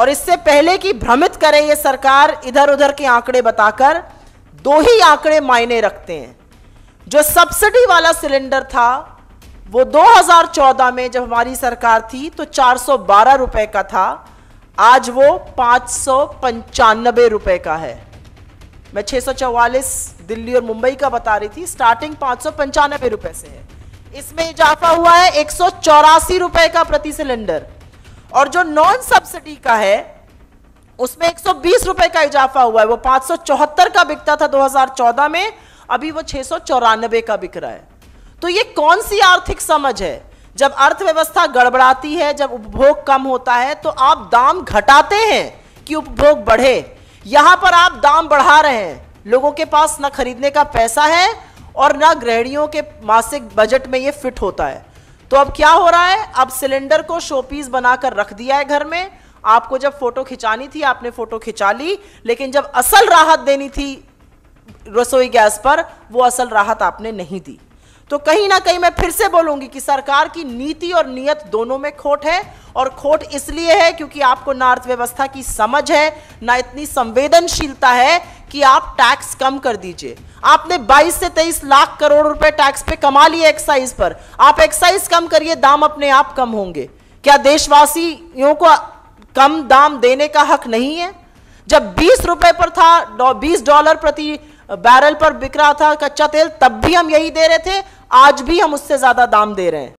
और इससे पहले कि भ्रमित करे ये सरकार इधर उधर के आंकड़े बताकर दो ही आंकड़े मायने रखते हैं जो सब्सिडी वाला सिलेंडर था वो 2014 में जब हमारी सरकार थी तो चार रुपए का था आज वो पाँच रुपए का है मैं 644 दिल्ली और मुंबई का बता रही थी स्टार्टिंग पाँच रुपए से है इसमें इजाफा हुआ है एक रुपए का प्रति सिलेंडर और जो नॉन सब्सिडी का है उसमें एक रुपए का इजाफा हुआ है वो पांच का बिकता था 2014 में अभी वो छह का बिक रहा है तो ये कौन सी आर्थिक समझ है जब अर्थव्यवस्था गड़बड़ाती है जब उपभोग कम होता है तो आप दाम घटाते हैं कि उपभोग बढ़े यहां पर आप दाम बढ़ा रहे हैं लोगों के पास ना खरीदने का पैसा है और ना गृहणियों के मासिक बजट में ये फिट होता है तो अब क्या हो रहा है अब सिलेंडर को शोपीस बनाकर रख दिया है घर में आपको जब फोटो खिंचानी थी आपने फोटो खिंचा ली लेकिन जब असल राहत देनी थी रसोई गैस पर वो असल राहत आपने नहीं दी तो कहीं ना कहीं मैं फिर से बोलूंगी कि सरकार की नीति और नियत दोनों में खोट है और खोट इसलिए है क्योंकि आपको ना अर्थव्यवस्था की समझ है ना इतनी संवेदनशीलता है कि आप टैक्स कम कर दीजिए आपने 22 से 23 लाख करोड़ रुपए टैक्स पे कमा लिए एक्साइज पर आप एक्साइज कम करिए दाम अपने आप कम होंगे क्या देशवासियों को कम दाम देने का हक नहीं है जब बीस रुपए पर था बीस डॉलर प्रति बैरल पर बिक रहा था कच्चा तेल तब भी हम यही दे रहे थे आज भी हम उससे ज्यादा दाम दे रहे हैं